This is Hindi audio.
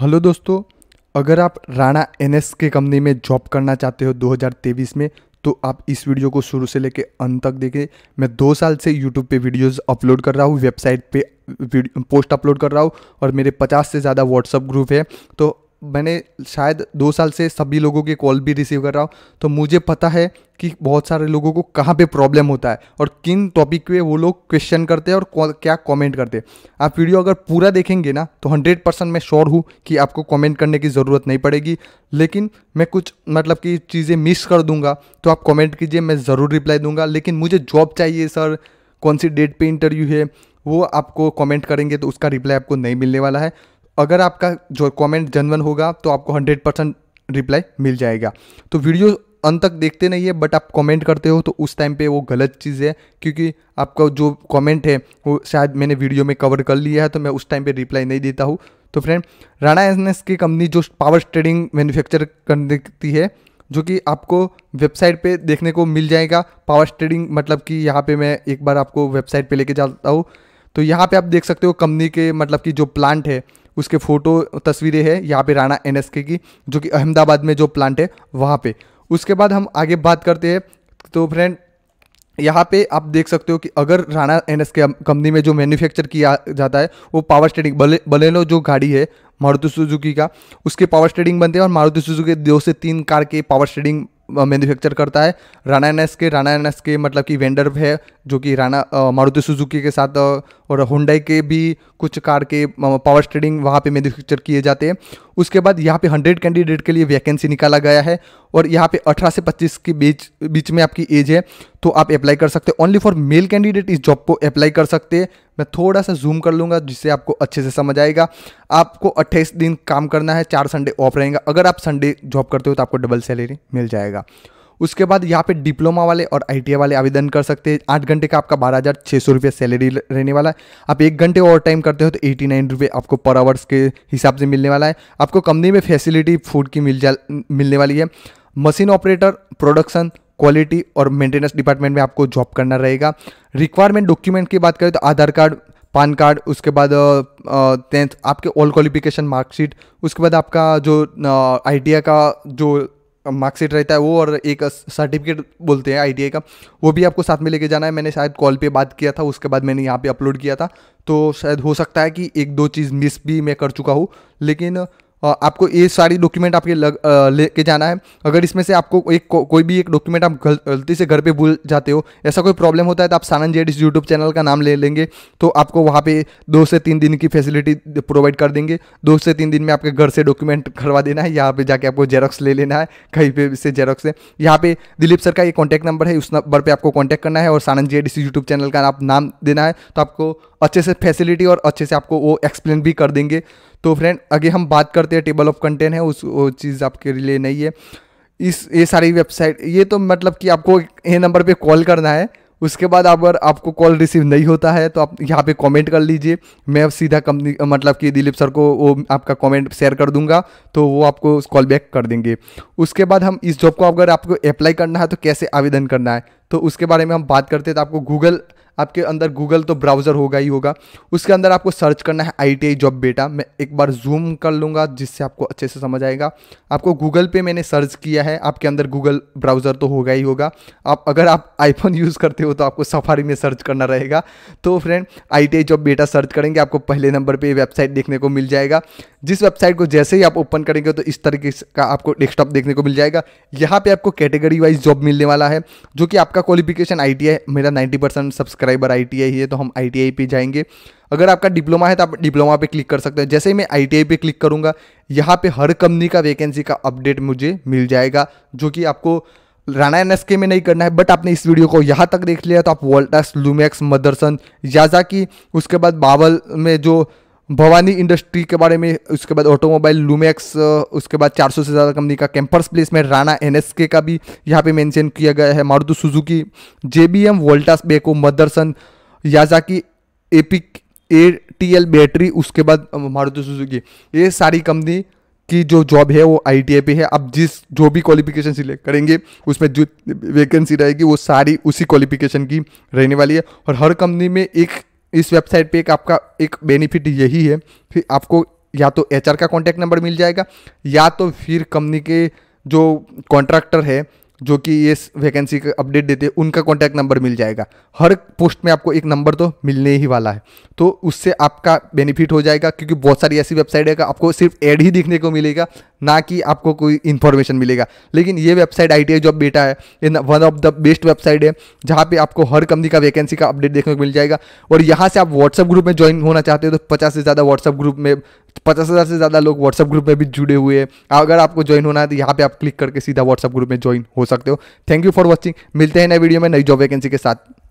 हेलो दोस्तों अगर आप राणा एन के कंपनी में जॉब करना चाहते हो 2023 में तो आप इस वीडियो को शुरू से लेकर अंत तक देखें मैं दो साल से यूट्यूब पे वीडियोस अपलोड कर रहा हूँ वेबसाइट पे पोस्ट अपलोड कर रहा हूँ और मेरे 50 से ज़्यादा व्हाट्सअप ग्रुप है तो मैंने शायद दो साल से सभी लोगों के कॉल भी रिसीव कर रहा हूँ तो मुझे पता है कि बहुत सारे लोगों को कहाँ पे प्रॉब्लम होता है और किन टॉपिक पे वो लोग क्वेश्चन करते हैं और क्या कमेंट करते हैं आप वीडियो अगर पूरा देखेंगे ना तो हंड्रेड परसेंट मैं श्योर हूँ कि आपको कमेंट करने की ज़रूरत नहीं पड़ेगी लेकिन मैं कुछ मतलब कि चीज़ें मिस कर दूंगा तो आप कॉमेंट कीजिए मैं ज़रूर रिप्लाई दूंगा लेकिन मुझे जॉब चाहिए सर कौन सी डेट पर इंटरव्यू है वो आपको कॉमेंट करेंगे तो उसका रिप्लाई आपको नहीं मिलने वाला है अगर आपका जो कमेंट जनवन होगा तो आपको हंड्रेड परसेंट रिप्लाई मिल जाएगा तो वीडियो अंत तक देखते नहीं है बट आप कमेंट करते हो तो उस टाइम पे वो गलत चीज़ है क्योंकि आपका जो कमेंट है वो शायद मैंने वीडियो में कवर कर लिया है तो मैं उस टाइम पे रिप्लाई नहीं देता हूँ तो फ्रेंड राणा एस की कंपनी जो पावर ट्रेडिंग मैन्युफैक्चर देती है जो कि आपको वेबसाइट पे देखने को मिल जाएगा पावर ट्रेडिंग मतलब कि यहाँ पे मैं एक बार आपको वेबसाइट पे लेके जाता हूँ तो यहाँ पे आप देख सकते हो कंपनी के मतलब कि जो प्लांट है उसके फ़ोटो तस्वीरें हैं यहाँ पे राणा एन की जो कि अहमदाबाद में जो प्लांट है वहाँ पे उसके बाद हम आगे बात करते हैं तो फ्रेंड यहाँ पे आप देख सकते हो कि अगर राणा एन एस के कंपनी में जो मैन्युफैक्चर किया जाता है वो पावर स्टेडिंग बले बलेनो जो गाड़ी है मारुति सुजुकी का उसके पावर स्टेडिंग बनते हैं और मारुति सुजुकी दो से तीन कार के पावर स्टेडिंग मैन्युफैक्चर करता है राणा एन के राणा एन के मतलब कि वेंडर है जो कि राना मारुति सुजुकी के साथ और होंडाई के भी कुछ कार के पावर स्टेडिंग वहाँ पे मैन्युफैक्चर किए जाते हैं उसके बाद यहाँ पे हंड्रेड कैंडिडेट के लिए वैकेंसी निकाला गया है और यहाँ पे अठारह से पच्चीस के बीच बीच में आपकी एज है तो आप अप्लाई कर सकते हैं ओनली फॉर मेल कैंडिडेट इस जॉब को अप्लाई कर सकते हैं मैं थोड़ा सा जूम कर लूँगा जिससे आपको अच्छे से समझ आएगा आपको 28 दिन काम करना है चार संडे ऑफ रहेगा अगर आप संडे जॉब करते हो तो आपको डबल सैलरी मिल जाएगा उसके बाद यहाँ पे डिप्लोमा वाले और आई वाले आवेदन कर सकते हैं आठ घंटे का आपका बारह हज़ार छः सौ रुपये सैलरी रहने वाला है आप एक घंटे ओवर टाइम करते हो तो एटी नाइन रुपये आपको पर आवर्स के हिसाब से मिलने वाला है आपको कंपनी में फैसिलिटी फूड की मिल जा मिलने वाली है मशीन ऑपरेटर प्रोडक्शन क्वालिटी और मेंटेनेंस डिपार्टमेंट में आपको जॉब करना रहेगा रिक्वायरमेंट डॉक्यूमेंट की बात करें तो आधार कार्ड पान कार्ड उसके बाद टेंथ आपके ऑल क्वालिफिकेशन मार्कशीट उसके बाद आपका जो आई का जो मार्कशीट रहता है वो और एक सर्टिफिकेट बोलते हैं आई का वो भी आपको साथ में लेके जाना है मैंने शायद कॉल पे बात किया था उसके बाद मैंने यहाँ पे अपलोड किया था तो शायद हो सकता है कि एक दो चीज़ मिस भी मैं कर चुका हूँ लेकिन आपको ये सारी डॉक्यूमेंट आपके लग लेके जाना है अगर इसमें से आपको एक को, कोई भी एक डॉक्यूमेंट आप गल, गलती से घर पे भूल जाते हो ऐसा कोई प्रॉब्लम होता है तो आप सानन जेड इस यूट्यूब चैनल का नाम ले लेंगे तो आपको वहाँ पे दो से तीन दिन की फैसिलिटी प्रोवाइड कर देंगे दो से तीन दिन में आपके घर से डॉक्यूमेंट करवा देना है यहाँ पर जाके आपको जेरोक्स ले लेना है कहीं पर से जेरोक्स है यहाँ पे दिलीप सर का ये कॉन्टैक्ट नंबर है उस नंबर पर आपको कॉन्टैक्ट करना है और सानंद जेड इस यूट्यूब चैनल का आप नाम देना है तो आपको अच्छे से फैसिलिटी और अच्छे से आपको वो एक्सप्लेन भी कर देंगे तो फ्रेंड आगे हम बात करते हैं टेबल ऑफ कंटेंट है उस वो चीज़ आपके लिए नहीं है इस ये सारी वेबसाइट ये तो मतलब कि आपको ये नंबर पे कॉल करना है उसके बाद अगर आपको कॉल रिसीव नहीं होता है तो आप यहाँ पे कमेंट कर लीजिए मैं अब सीधा कंपनी मतलब कि दिलीप सर को वो आपका कमेंट शेयर कर दूंगा तो वो आपको कॉल बैक कर देंगे उसके बाद हम इस जॉब को अगर आपको अप्लाई करना है तो कैसे आवेदन करना है तो उसके बारे में हम बात करते हैं तो आपको गूगल आपके अंदर गूगल तो ब्राउज़र होगा ही होगा उसके अंदर आपको सर्च करना है आई टी आई जॉब बेटा मैं एक बार जूम कर लूँगा जिससे आपको अच्छे से समझ आएगा आपको गूगल पे मैंने सर्च किया है आपके अंदर गूगल ब्राउज़र तो होगा ही होगा आप अगर आप आईफोन यूज़ करते हो तो आपको सफारी में सर्च करना रहेगा तो friend I T I job बेटा सर्च करेंगे आपको पहले नंबर पर वेबसाइट देखने को मिल जाएगा जिस वेबसाइट को जैसे ही आप ओपन करेंगे तो इस तरीके का आपको डेस्कटॉप देखने को मिल जाएगा यहाँ पर आपको कैटेगरी वाइज जॉब मिलने वाला है जो कि आपका आपका क्वालिफिकेशन आई मेरा 90 परसेंट सब्सक्राइबर आई ही है तो हम आई पे जाएंगे अगर आपका डिप्लोमा है तो आप डिप्लोमा पे क्लिक कर सकते हैं जैसे ही मैं आई पे क्लिक करूँगा यहाँ पे हर कंपनी का वैकेंसी का अपडेट मुझे मिल जाएगा जो कि आपको राणा एन में नहीं करना है बट आपने इस वीडियो को यहाँ तक देख लिया तो आप वोल्टास लूमैक्स मदरसन याजा की उसके बाद बावल में जो भवानी इंडस्ट्री के बारे में उसके बाद ऑटोमोबाइल लूमेक्स उसके बाद 400 से ज़्यादा कंपनी का कैंपर्स प्लेस में राणा एनएसके का भी यहाँ पे मेंशन किया गया है Maruti Suzuki JBM Voltas Beko Motherson Yazaki एपिक ए टी एल बैटरी उसके बाद मारुति सुजुकी ये सारी कंपनी की जो जॉब है वो आई टी पे है अब जिस जो भी क्वालिफिकेशन सिलेक्ट करेंगे उसमें जो वैकेंसी रहेगी वो सारी उसी क्वालिफिकेशन की रहने वाली है और हर कंपनी में एक इस वेबसाइट पे एक आपका एक बेनिफिट यही है कि आपको या तो एच का कॉन्टैक्ट नंबर मिल जाएगा या तो फिर कंपनी के जो कॉन्ट्रैक्टर है जो कि ये वैकेंसी का अपडेट देते हैं उनका कॉन्टैक्ट नंबर मिल जाएगा हर पोस्ट में आपको एक नंबर तो मिलने ही वाला है तो उससे आपका बेनिफिट हो जाएगा क्योंकि बहुत सारी ऐसी वेबसाइट है आपको सिर्फ एड ही दिखने को मिलेगा ना कि आपको कोई इन्फॉर्मेशन मिलेगा लेकिन ये वेबसाइट आई टी जॉब बेटा है ये one of the best website है जहाँ पे आपको हर कंपनी का वैकेंसी का अपडेट देखने को मिल जाएगा और यहाँ से आप व्हाट्सअप ग्रुप में ज्वाइन होना चाहते हो तो पचास से ज़्यादा व्हाट्सअप ग्रुप में पचास हज़ार से ज़्यादा लोग व्हाट्सअप ग्रुप में भी जुड़े हुए हैं अगर आपको ज्वाइन होना है तो यहाँ पे आप क्लिक करके सीधा व्हाट्सअप ग्रुप में ज्वाइन हो सकते हो थैंक यू फॉर वॉचिंग मिलते हैं नए वीडियो में नई जॉब वैकेंसी के साथ